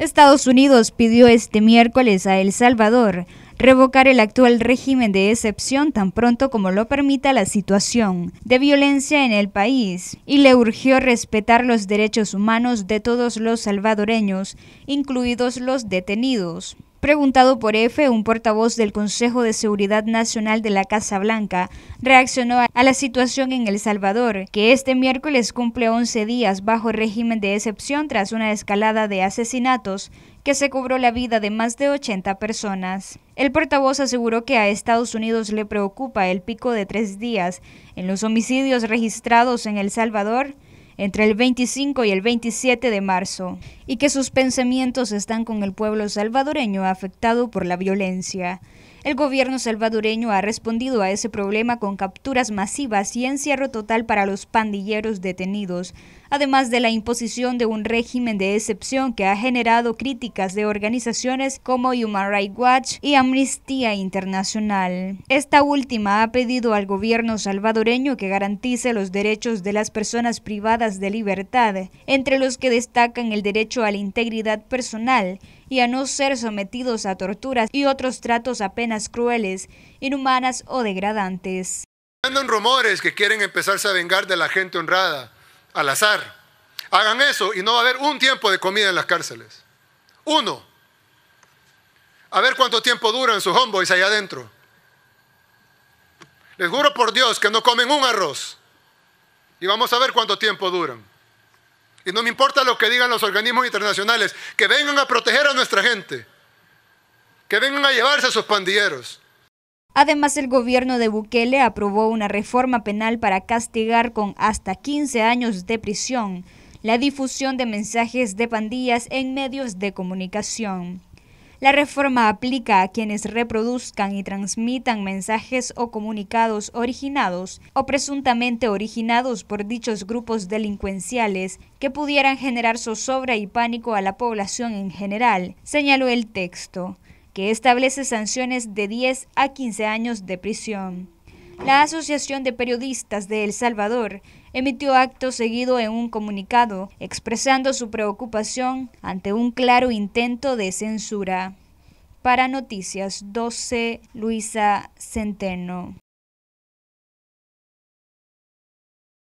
Estados Unidos pidió este miércoles a El Salvador revocar el actual régimen de excepción tan pronto como lo permita la situación de violencia en el país y le urgió respetar los derechos humanos de todos los salvadoreños, incluidos los detenidos. Preguntado por EFE, un portavoz del Consejo de Seguridad Nacional de la Casa Blanca reaccionó a la situación en El Salvador, que este miércoles cumple 11 días bajo régimen de excepción tras una escalada de asesinatos que se cobró la vida de más de 80 personas. El portavoz aseguró que a Estados Unidos le preocupa el pico de tres días en los homicidios registrados en El Salvador, entre el 25 y el 27 de marzo y que sus pensamientos están con el pueblo salvadoreño afectado por la violencia. El gobierno salvadoreño ha respondido a ese problema con capturas masivas y encierro total para los pandilleros detenidos, además de la imposición de un régimen de excepción que ha generado críticas de organizaciones como Human Rights Watch y Amnistía Internacional. Esta última ha pedido al gobierno salvadoreño que garantice los derechos de las personas privadas de libertad, entre los que destacan el derecho a la integridad personal, y a no ser sometidos a torturas y otros tratos apenas crueles, inhumanas o degradantes. Andan rumores que quieren empezarse a vengar de la gente honrada, al azar. Hagan eso y no va a haber un tiempo de comida en las cárceles. Uno. A ver cuánto tiempo duran sus homeboys allá adentro. Les juro por Dios que no comen un arroz. Y vamos a ver cuánto tiempo duran. Y no me importa lo que digan los organismos internacionales, que vengan a proteger a nuestra gente, que vengan a llevarse a sus pandilleros. Además, el gobierno de Bukele aprobó una reforma penal para castigar con hasta 15 años de prisión la difusión de mensajes de pandillas en medios de comunicación. La reforma aplica a quienes reproduzcan y transmitan mensajes o comunicados originados o presuntamente originados por dichos grupos delincuenciales que pudieran generar zozobra y pánico a la población en general, señaló el texto que establece sanciones de 10 a 15 años de prisión. La Asociación de Periodistas de El Salvador emitió acto seguido en un comunicado expresando su preocupación ante un claro intento de censura. Para Noticias 12, Luisa Centeno.